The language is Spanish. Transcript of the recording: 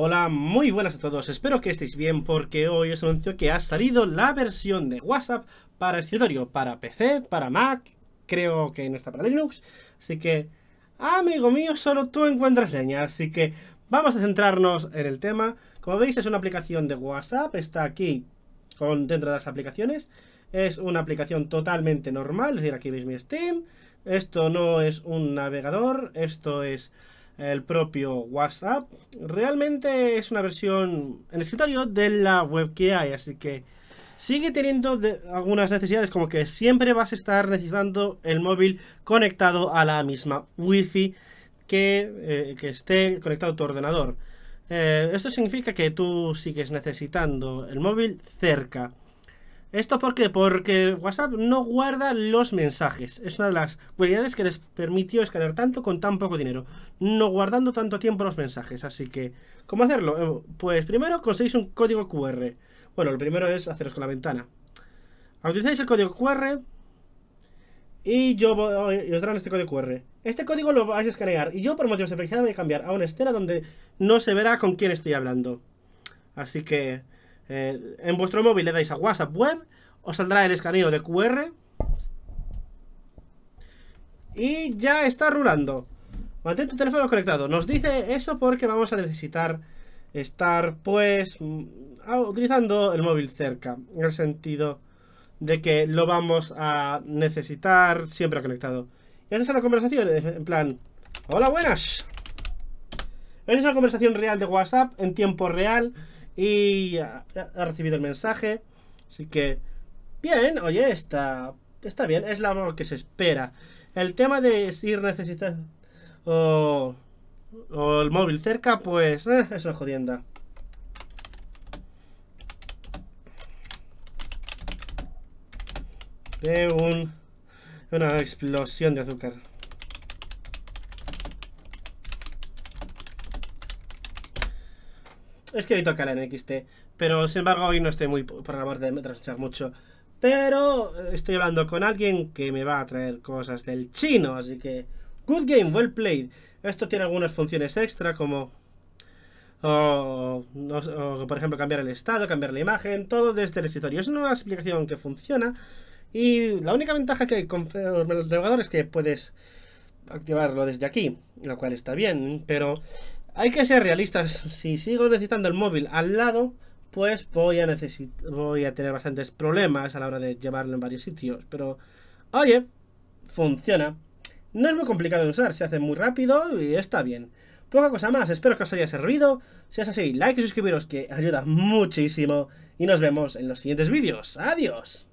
Hola, muy buenas a todos, espero que estéis bien porque hoy os anuncio que ha salido la versión de WhatsApp para escritorio, para PC, para Mac, creo que no está para Linux, así que, amigo mío, solo tú encuentras leña, así que vamos a centrarnos en el tema. Como veis es una aplicación de WhatsApp, está aquí dentro de las aplicaciones, es una aplicación totalmente normal, es decir, aquí veis mi Steam, esto no es un navegador, esto es el propio WhatsApp. Realmente es una versión en escritorio de la web que hay, así que sigue teniendo algunas necesidades, como que siempre vas a estar necesitando el móvil conectado a la misma Wi-Fi que, eh, esté conectado a tu ordenador. Eh, esto significa que tú sigues necesitando el móvil cerca. ¿Esto por qué? Porque WhatsApp no guarda los mensajes. Es una de las cualidades que les permitió escanear tanto con tan poco dinero. No guardando tanto tiempo los mensajes. Así que, ¿cómo hacerlo? Eh, pues primero conseguís un código QR. Bueno, lo primero es haceros con la ventana. Utilizáis el código QR. Y yo os darán este código QR. Este código lo vais a escanear. Y yo, por motivos de privacidad, voy a cambiar a una escena donde no se verá con quién estoy hablando. Así que eh, en vuestro móvil le dais a WhatsApp Web, os saldrá el escaneo de QR. Y ya está rulando. Mantén tu teléfono conectado. Nos dice eso porque vamos a necesitar estar, pues, mm, ah, utilizando el móvil cerca. En el sentido de que lo vamos a necesitar siempre conectado. Y esta es la conversación, en plan, hola, buenas. Esa es la conversación real de WhatsApp en tiempo real y ha, recibido el mensaje. Así que, bien, oye, está, está bien, es lo que se espera. El tema de si necesita o, o el móvil cerca, pues eso eh, es una jodienda. De un, una explosión de azúcar. Es que hoy toca la NXT, pero sin embargo hoy no estoy muy programado de trasnochar mucho. Pero eh, estoy hablando con alguien que me va a traer cosas del chino, así que... Good game, well played. Esto tiene algunas funciones extra como... O, por ejemplo cambiar el estado, cambiar la imagen, todo desde el escritorio. Es una aplicación que funciona y la única ventaja que hay con el navegador es que puedes activarlo desde aquí, lo cual está bien, pero hay que ser realistas. Si sigo necesitando el móvil al lado, pues voy a, tener bastantes problemas a la hora de llevarlo en varios sitios. Pero, oye, funciona. No es muy complicado de usar, se hace muy rápido y está bien. Poca cosa más, espero que os haya servido. Si es así, like y suscribiros que ayuda muchísimo. Y nos vemos en los siguientes vídeos. ¡Adiós!